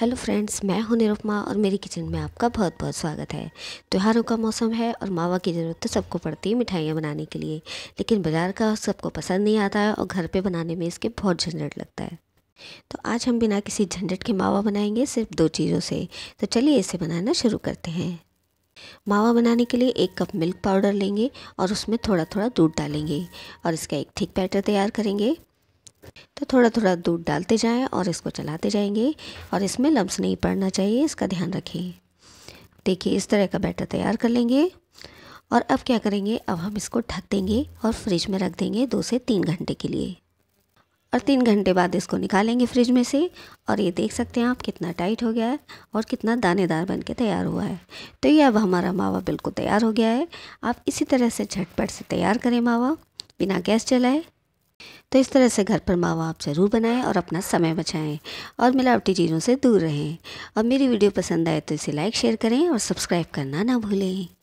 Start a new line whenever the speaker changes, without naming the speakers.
hello friends मैं हूं निरुपमा और मेरी किचन में आपका बहुत बहुत स्वागत है त्योहारों का मौसम है और मावा की ज़रूरत तो सबको पड़ती है मिठाइयाँ बनाने के लिए लेकिन बाज़ार का सबको पसंद नहीं आता है और घर पे बनाने में इसके बहुत झंझट लगता है तो आज हम बिना किसी झंझट के मावा बनाएंगे सिर्फ दो चीज़ों से तो चलिए इसे बनाना शुरू करते हैं मावा बनाने के लिए एक कप मिल्क पाउडर लेंगे और उसमें थोड़ा थोड़ा दूध डालेंगे और इसका एक थिक बैटर तैयार करेंगे तो थोड़ा थोड़ा दूध डालते जाएं और इसको चलाते जाएंगे और इसमें लम्स नहीं पड़ना चाहिए इसका ध्यान रखें देखिए इस तरह का बैटर तैयार कर लेंगे और अब क्या करेंगे अब हम इसको ढक देंगे और फ्रिज में रख देंगे दो से तीन घंटे के लिए और तीन घंटे बाद इसको निकालेंगे फ्रिज में से और ये देख सकते हैं आप कितना टाइट हो गया है और कितना दानेदार बन के तैयार हुआ है तो ये अब हमारा मावा बिल्कुल तैयार हो गया है आप इसी तरह से झटपट से तैयार करें मावा बिना गैस चलाए तो इस तरह से घर पर माँ बाप ज़रूर बनाएं और अपना समय बचाएं और मिलावटी चीज़ों से दूर रहें और मेरी वीडियो पसंद आए तो इसे लाइक शेयर करें और सब्सक्राइब करना ना भूलें